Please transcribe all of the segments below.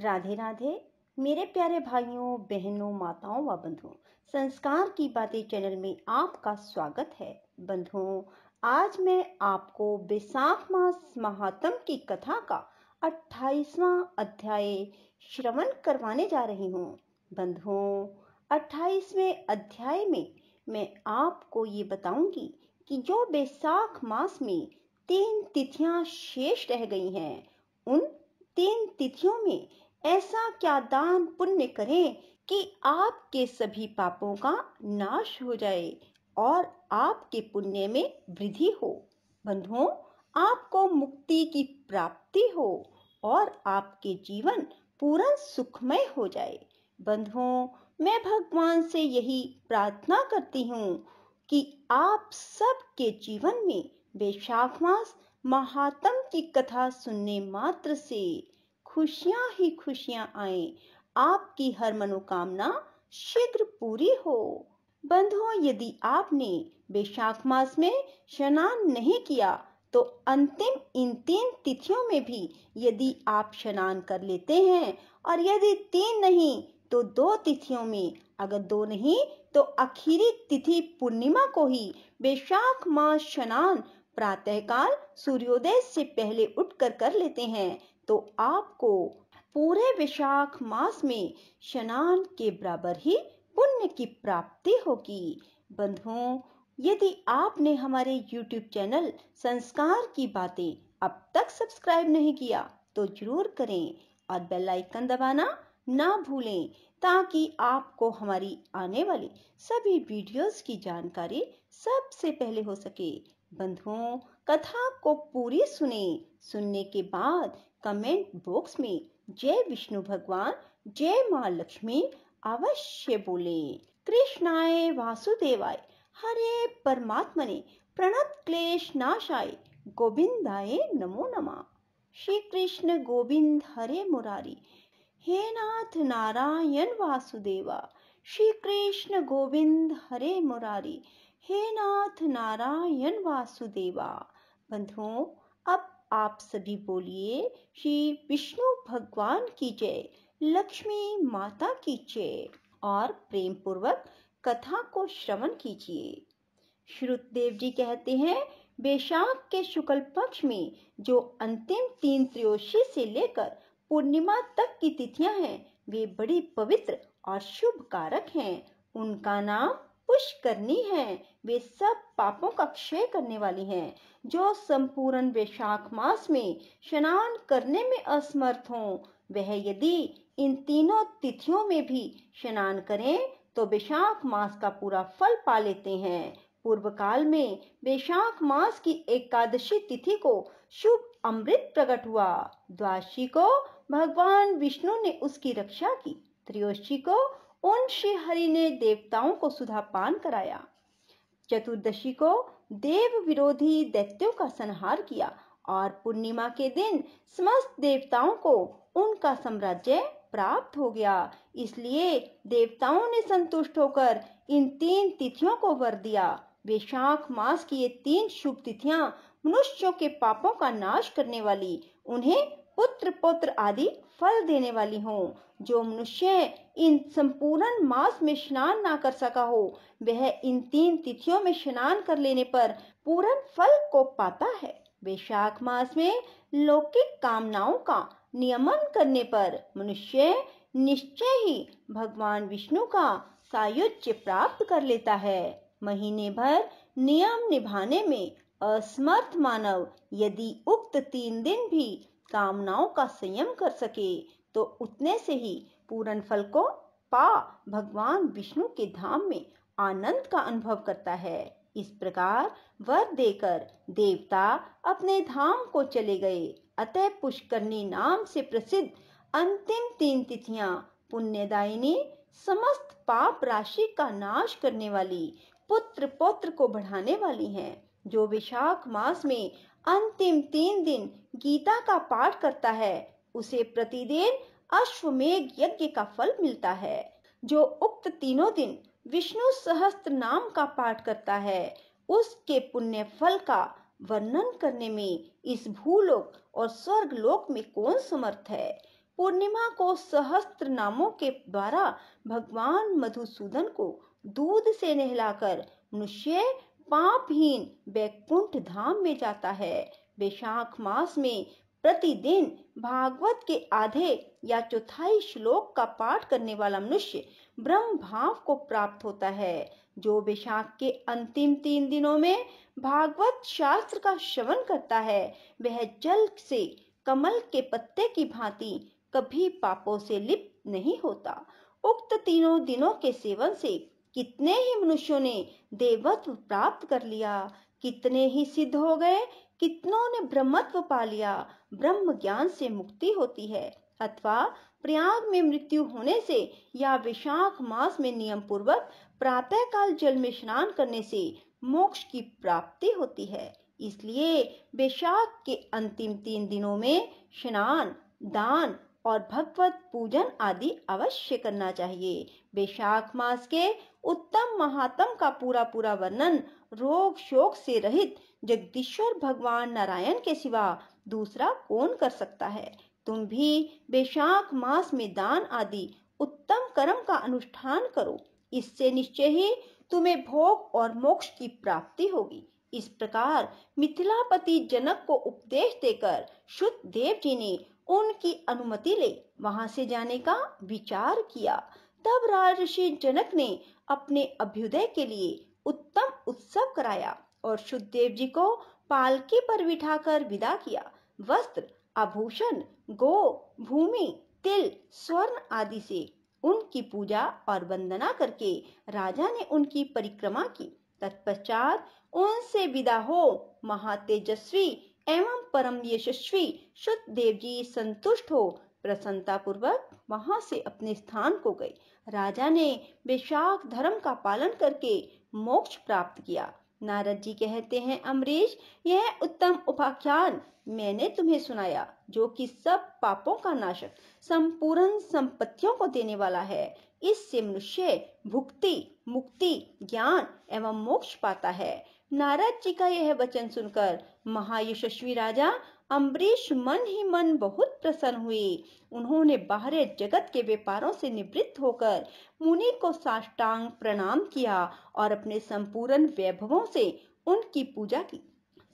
राधे राधे मेरे प्यारे भाइयों बहनों माताओं व बंधुओं संस्कार की बातें चैनल में आपका स्वागत है बंधुओं आज मैं आपको बैसाख मास महात्म की कथा का 28वां अध्याय श्रवण करवाने जा रही हूँ बंधुओं 28वें अध्याय में मैं आपको ये बताऊंगी कि जो बैसाख मास में तीन तिथियां शेष रह गई हैं उन तीन तिथियों में ऐसा क्या दान पुण्य करें कि आपके सभी पापों का नाश हो जाए और आपके पुण्य में वृद्धि हो बंधुओं आपको मुक्ति की प्राप्ति हो और आपके जीवन पूरा सुखमय हो जाए बंधुओं मैं भगवान से यही प्रार्थना करती हूँ कि आप सबके जीवन में वैशाखमास महात्म की कथा सुनने मात्र से खुशियाँ ही खुशियाँ आए आपकी हर मनोकामना शीघ्र पूरी हो बंधुओं यदि आपने बेशाख मास में स्नान नहीं किया तो अंतिम इन तीन तिथियों में भी यदि आप स्नान कर लेते हैं और यदि तीन नहीं तो दो तिथियों में अगर दो नहीं तो आखिरी तिथि पूर्णिमा को ही बेशाख मास स्नान प्रातः काल सूर्योदय से पहले उठकर कर लेते हैं तो आपको पूरे विशाख मास में स्नान के बराबर ही पुण्य की प्राप्ति होगी बंधुओं यदि आपने हमारे YouTube चैनल संस्कार की बातें अब तक सब्सक्राइब नहीं किया तो जरूर करें और बेल आइकन दबाना ना भूलें ताकि आपको हमारी आने वाली सभी वीडियोस की जानकारी सबसे पहले हो सके बंधुओं कथा को पूरी सुने सुनने के बाद कमेंट बॉक्स में जय विष्णु भगवान जय माँ लक्ष्मी अवश्य बोले कृष्णाय वासुदेवाय हरे परमात्मने प्रणत क्लेश नाशाय गोविंदाय नमो नमः श्री कृष्ण गोविंद हरे मुरारी हे नाथ नारायण वासुदेवा श्री कृष्ण गोविंद हरे मुरारी हे नाथ नारायण वासुदेवा बंधुओं अब आप सभी बोलिए श्री विष्णु भगवान की जय लक्ष्मी माता की जय और प्रेम पूर्वक कथा को श्रवण कीजिए श्रुतदेव जी कहते हैं बैशाख के शुक्ल पक्ष में जो अंतिम तीन त्रियोशी से लेकर पूर्णिमा तक की तिथियां हैं वे बड़ी पवित्र और शुभ कारक हैं उनका नाम पुष्ट करनी है वे सब पापों का क्षय करने वाली हैं जो संपूर्ण वैशाख मास में स्नान करने में असमर्थ हों वह यदि इन तीनों तिथियों में भी स्नान करें तो वैशाख मास का पूरा फल पा लेते हैं पूर्व काल में वैशाख मास की एकादशी तिथि को शुभ अमृत प्रकट हुआ द्वादशी को भगवान विष्णु ने उसकी रक्षा की त्रियोशी को उन श्रीहरि ने देवताओं को सुधा पान कराया चतुर्दशी को देव विरोधी दैत्यों का संहार किया और पूर्णिमा के दिन समस्त देवताओं को उनका साम्राज्य प्राप्त हो गया इसलिए देवताओं ने संतुष्ट होकर इन तीन तिथियों को वर दिया वैशाख मास की ये तीन शुभ तिथियां मनुष्यों के पापों का नाश करने वाली उन्हें पुत्र पुत्र आदि फल देने वाली हो जो मनुष्य इन संपूर्ण मास में स्नान ना कर सका हो वह इन तीन तिथियों में स्नान कर लेने पर पूर्ण फल को पाता है वैशाख मास में लौकिक कामनाओं का नियमन करने पर मनुष्य निश्चय ही भगवान विष्णु का सायुज प्राप्त कर लेता है महीने भर नियम निभाने में असमर्थ मानव यदि उक्त तीन दिन भी कामनाओं का संयम कर सके तो उतने से ही पूरण फल को पा भगवान विष्णु के धाम में आनंद का अनुभव करता है इस प्रकार वर देकर देवता अपने धाम को चले गए अतः पुष्करणी नाम से प्रसिद्ध अंतिम तीन तिथियां पुण्यदायिनी समस्त पाप राशि का नाश करने वाली पुत्र पौत्र को बढ़ाने वाली हैं जो विशाख मास में अंतिम तीन दिन गीता का पाठ करता है उसे प्रतिदिन अश्वमेघ यज्ञ का फल मिलता है जो उक्त तीनों दिन विष्णु सहस्त्र नाम का पाठ करता है उसके पुण्य फल का वर्णन करने में इस भूलोक और स्वर्ग लोक में कौन समर्थ है पूर्णिमा को सहस्त्र नामों के द्वारा भगवान मधुसूदन को दूध से नहलाकर मनुष्य पापहीन बैकुंठ धाम में जाता है वैशाख मास में प्रतिदिन भागवत के आधे या चौथाई श्लोक का पाठ करने वाला मनुष्य ब्रह्म भाव को प्राप्त होता है जो वैशाख के अंतिम तीन दिनों में भागवत शास्त्र का श्रवण करता है वह जल से कमल के पत्ते की भांति कभी पापों से लिप्त नहीं होता उक्त तीनों दिनों के सेवन से कितने ही मनुष्यों ने देवत्व प्राप्त कर लिया कितने ही सिद्ध हो गए कितनों ने ब्रह्मत्व पा लिया ब्रह्म ज्ञान से मुक्ति होती है अथवा प्रयाग में मृत्यु होने से या विशाख मास में नियम पूर्वक प्रातः काल जल में स्नान करने से मोक्ष की प्राप्ति होती है इसलिए वैशाख के अंतिम तीन दिनों में स्नान दान और भगवत पूजन आदि अवश्य करना चाहिए बेशाख मास के उत्तम महात्म का पूरा पूरा वर्णन रोग शोक से रहित जगदीश्वर भगवान नारायण के सिवा दूसरा कौन कर सकता है तुम भी बेशाख मास में दान आदि उत्तम कर्म का अनुष्ठान करो इससे निश्चय ही तुम्हें भोग और मोक्ष की प्राप्ति होगी इस प्रकार मिथिलापति जनक को उपदेश देकर शुद्ध देव जी ने उनकी अनुमति ले वहां से जाने का विचार किया तब राजर्षि जनक ने अपने अभ्युदय के लिए उत्तम उत्सव कराया और देव जी को पालकी पर बिठाकर विदा किया वस्त्र आभूषण गो भूमि तिल स्वर्ण आदि से उनकी पूजा और वंदना करके राजा ने उनकी परिक्रमा की तत्पश्चात उनसे विदा हो महातेजस्वी एवं परम यशस्वी शुद्ध देव जी संतुष्ट हो प्रसन्नता पूर्वक वहां से अपने स्थान को गए राजा ने विशाख धर्म का पालन करके मोक्ष प्राप्त किया नारद जी कहते हैं अमरीश यह उत्तम उपाख्यान मैंने तुम्हें सुनाया जो कि सब पापों का नाशक संपूर्ण संपत्तियों को देने वाला है इससे मनुष्य भुक्ति मुक्ति ज्ञान एवं मोक्ष पाता है नारद जी का यह वचन सुनकर महायशस्वी राजा अम्बरीश मन ही मन बहुत प्रसन्न हुए उन्होंने बाहर जगत के व्यापारों से निवृत्त होकर मुनि को साष्टांग प्रणाम किया और अपने संपूर्ण वैभवों से उनकी पूजा की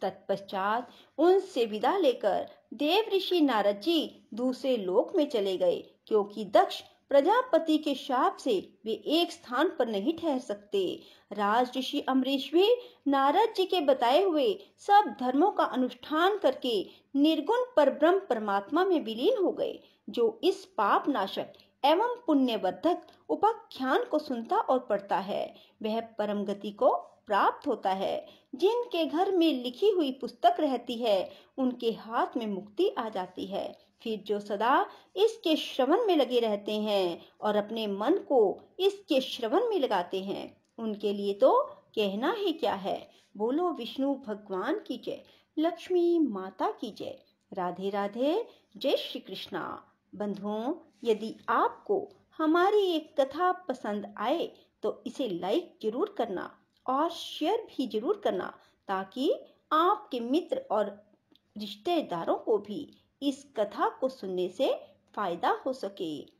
तत्पश्चात उनसे विदा लेकर देव ऋषि नारद जी दूसरे लोक में चले गए क्योंकि दक्ष प्रजापति के शाप से वे एक स्थान पर नहीं ठहर सकते राज ऋषि अमरीश भी नारद जी के बताए हुए सब धर्मों का अनुष्ठान करके निर्गुण पर ब्रह्म परमात्मा में विलीन हो गए जो इस पाप नाशक एवं पुण्यवर्धक उपाख्यान को सुनता और पढ़ता है वह परम गति को प्राप्त होता है जिनके घर में लिखी हुई पुस्तक रहती है उनके हाथ में मुक्ति आ जाती है फिर जो सदा इसके श्रवण में लगे रहते हैं और अपने मन को इसके श्रवण में लगाते हैं उनके लिए तो कहना ही क्या है बोलो विष्णु भगवान की जय लक्ष्मी माता की जय राधे राधे जय श्री कृष्णा बंधुओं यदि आपको हमारी एक कथा पसंद आए तो इसे लाइक जरूर करना और शेयर भी जरूर करना ताकि आपके मित्र और रिश्तेदारों को भी इस कथा को सुनने से फायदा हो सके